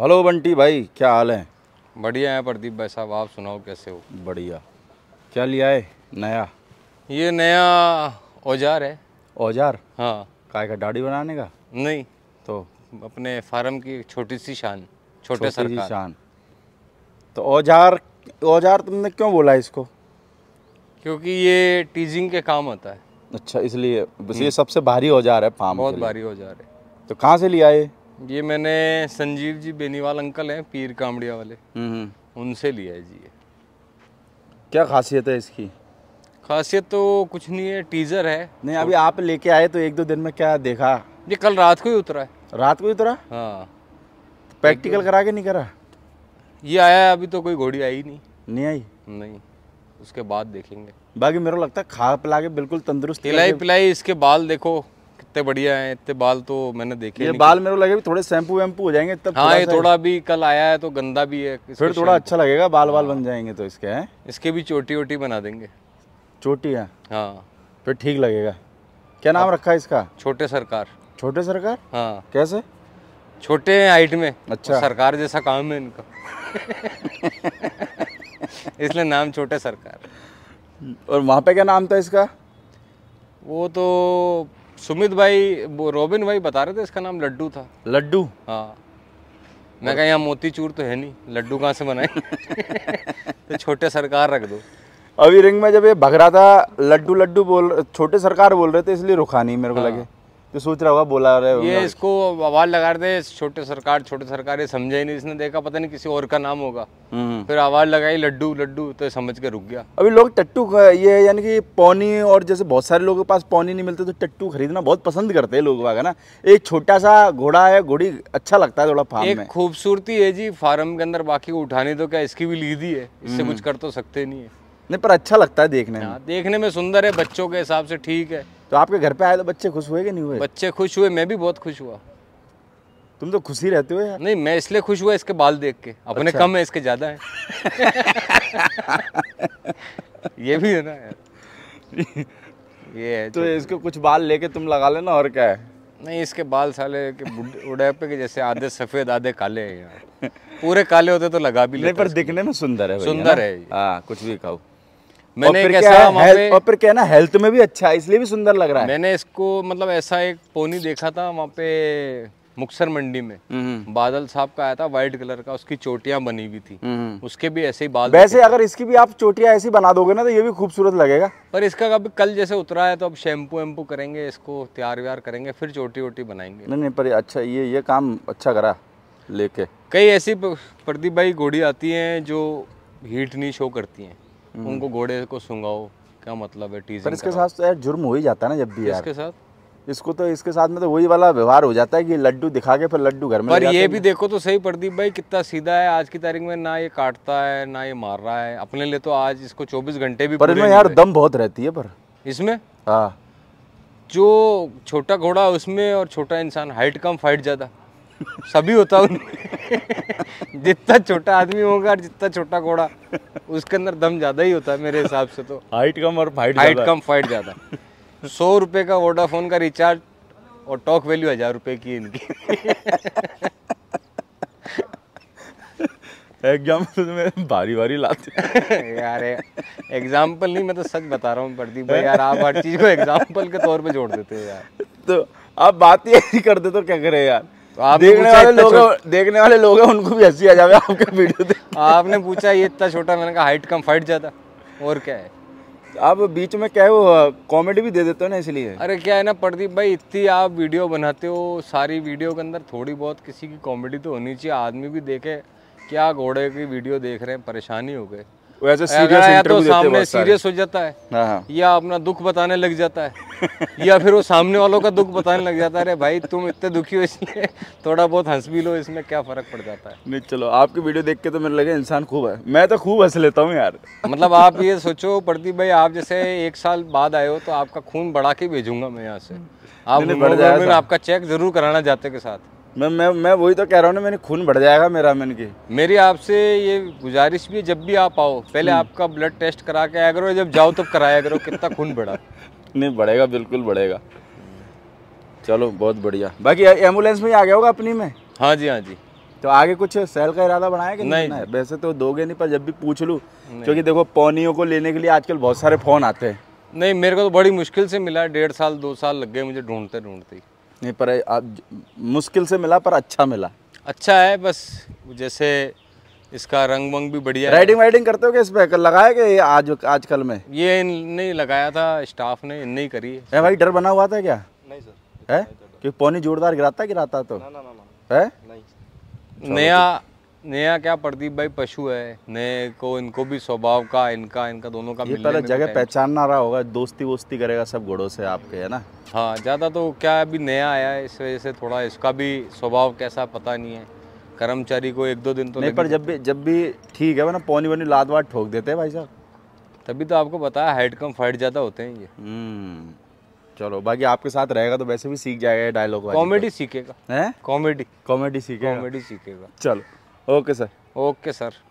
Hello Bunty भाई क्या हाल है बढ़िया है प्रदीप भाई साहब आप सुनाओ कैसे हो बढ़िया क्या लिया है नया ये नया औजार है औजार हाँ काय का दाढ़ी बनाने का नहीं तो अपने फार्म की छोटी सी शान छोटे की शान तो औजार औजार तुमने क्यों बोला इसको क्योंकि ये टीजिंग के काम होता है अच्छा इसलिए बस ये हम्म। सबसे भारी औजार है फार्म बहुत भारी औजार है तो कहाँ से लिया है ये मैंने संजीव जी बेनीवाल अंकल हैं पीर कामड़िया वाले हम्म, हम्म। उनसे लिया है जी क्या खासियत है इसकी खासियत तो कुछ नहीं है टीजर है नहीं अभी आप लेके आए तो एक दो दिन में क्या देखा ये कल रात को ही उतरा है रात को ही उतरा हाँ प्रैक्टिकल करा के नहीं करा ये आया है अभी तो कोई घोड़ी आई नहीं नहीं आई नहीं उसके बाद देखेंगे बाकी मेरे को लगता है खा पिला के बिल्कुल तंदुरुस्त पिलाई पिलाई इसके बाल देखो इतने बढ़िया हैं इतने बाल तो मैंने देखे ये बाल मेरे लगे भी थोड़े शैम्पू वैम्पू हो जाएंगे तब हाँ ये थोड़ा भी कल आया है तो गंदा भी है फिर थोड़ा अच्छा लगेगा बाल बाल बन हाँ। जाएंगे तो इसके हैं इसके भी चोटी वोटी बना देंगे चोटी है हाँ फिर ठीक लगेगा क्या नाम रखा है इसका छोटे सरकार छोटे सरकार हाँ कैसे छोटे हैं हाइट में अच्छा सरकार जैसा काम है इनका इसलिए नाम छोटे सरकार और वहाँ पे क्या नाम था इसका वो तो सुमित भाई रोबिन भाई बता रहे थे इसका नाम लड्डू था लड्डू हाँ मैं कहा यहाँ मोतीचूर तो है नहीं लड्डू कहाँ से बनाए तो छोटे सरकार रख दो अभी रिंग में जब ये भग रहा था लड्डू लड्डू बोल छोटे सरकार बोल रहे थे इसलिए रुखा नहीं मेरे को हाँ। लगे तो सोच रहा होगा बोला रहे ये इसको आवाज लगा दे छोटे सरकार छोटे सरकार ये समझा ही नहीं इसने देखा पता नहीं किसी और का नाम होगा हम्म। फिर आवाज लगाई लड्डू लड्डू तो समझ के रुक गया अभी लोग टट्टू ये यानी कि पौनी और जैसे बहुत सारे लोगों के पास पौनी नहीं मिलते तो टट्टू खरीदना बहुत पसंद करते हैं लोग है ना एक छोटा सा घोड़ा है घोड़ी अच्छा लगता है थोड़ा फार्म में खूबसूरती है जी फार्म के अंदर बाकी को उठाने तो क्या इसकी भी लीदी है इससे हम्म। कुछ कर तो सकते नहीं है नहीं पर अच्छा लगता है देखने हाँ, में देखने में सुंदर है बच्चों के हिसाब से ठीक है तो आपके घर पे आए तो बच्चे खुश हुए कि नहीं हुए बच्चे खुश हुए मैं भी बहुत खुश हुआ तुम तो खुश ही रहते हो यार नहीं मैं इसलिए खुश हुआ इसके बाल देख के अपने अच्छा। कम है इसके ज्यादा है ये भी है ना यार ये है तो इसके कुछ बाल लेके तुम लगा लेना और क्या है नहीं इसके बाल साले के उड़ैपे के जैसे आधे सफेद आधे काले हैं यार पूरे काले होते तो लगा भी नहीं पर दिखने में सुंदर है सुंदर है हाँ कुछ भी कहूँ मैंने और पे और फिर क्या ना हेल्थ में भी अच्छा है इसलिए भी सुंदर लग रहा है मैंने इसको मतलब ऐसा एक पोनी देखा था वहाँ पे मुक्सर मंडी में हम्म, हम्म। बादल साहब का आया था व्हाइट कलर का उसकी चोटियां बनी हुई थी हम्म, उसके भी ऐसे ही बाल वैसे अगर इसकी भी आप चोटियां ऐसी बना दोगे ना तो ये भी खूबसूरत लगेगा पर इसका अब कल जैसे उतरा है तो अब शैम्पू वैम्पू करेंगे इसको तैयार व्यार करेंगे फिर चोटी वोटी बनाएंगे नहीं नहीं पर अच्छा ये ये काम अच्छा करा लेके कई ऐसी प्रदीप भाई घोड़ी आती हैं जो हीट नहीं शो करती हैं हम्म। उनको घोड़े को सुंगाओ क्या मतलब है टीजिंग पर इसके साथ तो यार जुर्म हो ही जाता है ना जब भी यार इसके साथ इसको तो इसके साथ में तो वही वाला व्यवहार हो जाता है कि लड्डू दिखा के फिर लड्डू घर में पर ये भी देखो तो सही प्रदीप भाई कितना सीधा है आज की तारीख में ना ये काटता है ना ये मार रहा है अपने लिए तो आज इसको 24 घंटे भी पर यार दम बहुत रहती है पर इसमें हाँ जो छोटा घोड़ा उसमें और छोटा इंसान हाइट कम फाइट ज़्यादा सभी होता है जितना छोटा आदमी होगा और जितना छोटा घोड़ा उसके अंदर दम ज़्यादा ही होता है मेरे हिसाब से तो हाइट कम और फाइट हाइट कम फाइट ज़्यादा सौ रुपए का वोडाफोन का रिचार्ज और टॉक वैल्यू हज़ार रुपए की इनकी एग्जाम्पल में तो भारी भारी लाते यार एग्जाम्पल नहीं मैं तो सच बता रहा हूँ प्रदीप भाई यार आप हर चीज़ को एग्जाम्पल के तौर पे जोड़ देते हैं यार तो आप बात ही ऐसी कर दे तो क्या करें यार तो देखने वाले लोग देखने वाले लोग हैं उनको भी हंसी आ जाए आपके वीडियो देख आपने पूछा ये इतना छोटा मैंने कहा हाइट कम फट जाता और क्या है आप बीच में क्या है वो कॉमेडी भी दे देते हो ना इसलिए अरे क्या है ना प्रदीप भाई इतनी आप वीडियो बनाते हो सारी वीडियो के अंदर थोड़ी बहुत किसी की कॉमेडी तो होनी चाहिए आदमी भी देखे क्या घोड़े की वीडियो देख रहे हैं परेशानी हो गए वैसे सीरियस तो सामने सीरियस हो जाता है हाँ, हाँ। या अपना दुख बताने लग जाता है या फिर वो सामने वालों का दुख बताने लग जाता है अरे भाई तुम इतने दुखी हो इसलिए थोड़ा बहुत हंस भी लो इसमें क्या फर्क पड़ जाता है नहीं चलो आपकी वीडियो देख के तो मेरे लगे इंसान खूब है मैं तो खूब हंस लेता हूँ यार मतलब आप ये सोचो प्रदीप भाई आप जैसे एक साल बाद आए हो तो आपका खून बढ़ा के भेजूंगा मैं यहाँ से आपका चेक जरूर कराना जाते के साथ मैं मैं मैं वही तो कह रहा हूँ ना मैंने खून बढ़ जाएगा मेरा मैंने की मेरी आपसे ये गुजारिश भी जब भी आप आओ पहले हम्म। आपका ब्लड टेस्ट करा के आया करो जब जाओ तब कराया करो कितना खून बढ़ा नहीं बढ़ेगा बिल्कुल बढ़ेगा चलो बहुत बढ़िया बाकी एम्बुलेंस में ही आ गया होगा अपनी में हाँ जी हाँ जी तो आगे कुछ सेल का इरादा बनाया कि नहीं, नहीं वैसे तो दोगे नहीं पर जब भी पूछ लूँ क्योंकि देखो पौनियों को लेने के लिए आजकल बहुत सारे फ़ोन आते हैं नहीं मेरे को तो बड़ी मुश्किल से मिला डेढ़ साल दो साल लग गए मुझे ढूंढते ढूंढते ही नहीं पर आप मुश्किल से मिला पर अच्छा मिला अच्छा है बस जैसे इसका रंग वंग भी बढ़िया राइडिंग वाइडिंग करते हो क्या इस पर लगाया कि आज आजकल में ये नहीं लगाया था स्टाफ ने नहीं करी है भाई डर बना हुआ था क्या नहीं सर है क्योंकि पौनी जोरदार गिराता गिराता तो ना, ना, ना, है नहीं नया नया क्या प्रदीप भाई पशु है नए को इनको भी स्वभाव का इनका इनका दोनों का ये पहले जगह पहचानना रहा होगा दोस्ती वोस्ती करेगा सब घोड़ों से आपके है ना हाँ ज़्यादा तो क्या अभी नया आया है इस वजह से थोड़ा इसका भी स्वभाव कैसा पता नहीं है कर्मचारी को एक दो दिन तो नहीं पर जब भी जब भी ठीक है ना पौनी वोनी लाद वाद ठोक देते हैं भाई साहब तभी तो आपको बताया हेड कम फाइट ज़्यादा होते हैं ये हम्म, चलो बाकी आपके साथ रहेगा तो वैसे भी सीख जाएगा डायलॉग कॉमेडी सीखेगा है कॉमेडी कॉमेडी सीखेगा कॉमेडी सीखेगा चलो ओके सर ओके सर